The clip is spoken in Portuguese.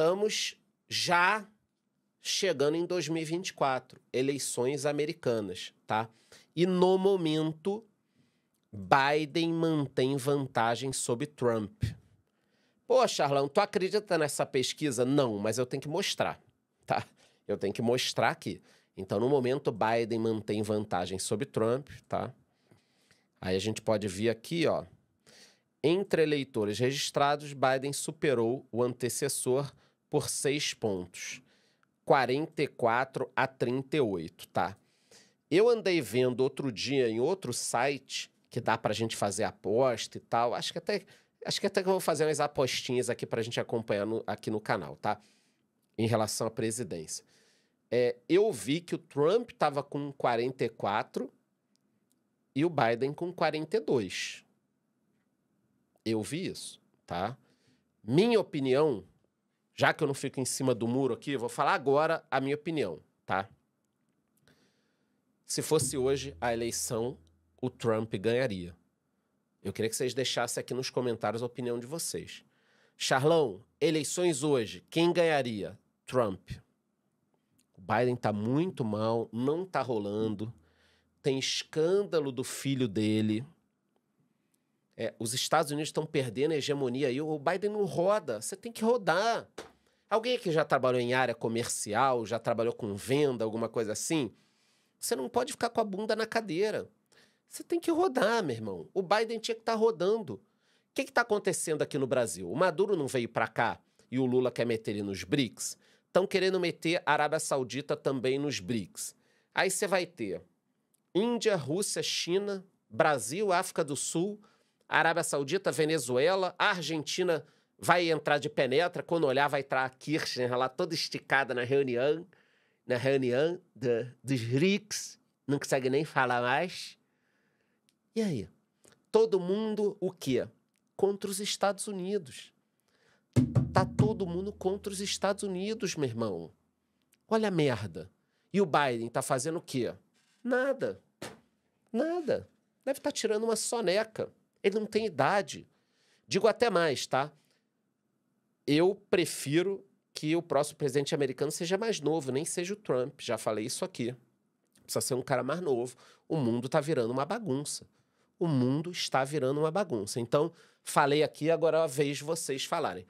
estamos já chegando em 2024, eleições americanas, tá? E no momento, Biden mantém vantagem sobre Trump. Pô, Charlão, tu acredita nessa pesquisa? Não, mas eu tenho que mostrar, tá? Eu tenho que mostrar aqui. Então, no momento, Biden mantém vantagem sobre Trump, tá? Aí a gente pode ver aqui, ó. Entre eleitores registrados, Biden superou o antecessor por 6 pontos. 44 a 38, tá? Eu andei vendo outro dia em outro site que dá pra gente fazer aposta e tal. Acho que até acho que até que eu vou fazer umas apostinhas aqui pra gente acompanhar no, aqui no canal, tá? Em relação à presidência. É, eu vi que o Trump tava com 44 e o Biden com 42. Eu vi isso, tá? Minha opinião já que eu não fico em cima do muro aqui, vou falar agora a minha opinião, tá? Se fosse hoje a eleição, o Trump ganharia. Eu queria que vocês deixassem aqui nos comentários a opinião de vocês. Charlão, eleições hoje, quem ganharia? Trump. O Biden tá muito mal, não tá rolando. Tem escândalo do filho dele, é, os Estados Unidos estão perdendo a hegemonia aí, o Biden não roda, você tem que rodar. Alguém que já trabalhou em área comercial, já trabalhou com venda, alguma coisa assim, você não pode ficar com a bunda na cadeira. Você tem que rodar, meu irmão. O Biden tinha que estar tá rodando. O que está acontecendo aqui no Brasil? O Maduro não veio para cá e o Lula quer meter ele nos BRICS? Estão querendo meter a Arábia Saudita também nos BRICS. Aí você vai ter Índia, Rússia, China, Brasil, África do Sul, Arábia Saudita, Venezuela, a Argentina vai entrar de penetra, quando olhar vai entrar a Kirchner lá toda esticada na reunião, na reunião dos RICS, não consegue nem falar mais. E aí? Todo mundo o quê? Contra os Estados Unidos. Tá todo mundo contra os Estados Unidos, meu irmão. Olha a merda. E o Biden tá fazendo o quê? Nada. Nada. Deve estar tá tirando uma soneca. Ele não tem idade. Digo até mais, tá? Eu prefiro que o próximo presidente americano seja mais novo, nem seja o Trump. Já falei isso aqui. Precisa ser um cara mais novo. O mundo está virando uma bagunça. O mundo está virando uma bagunça. Então, falei aqui, agora é a vez vocês falarem.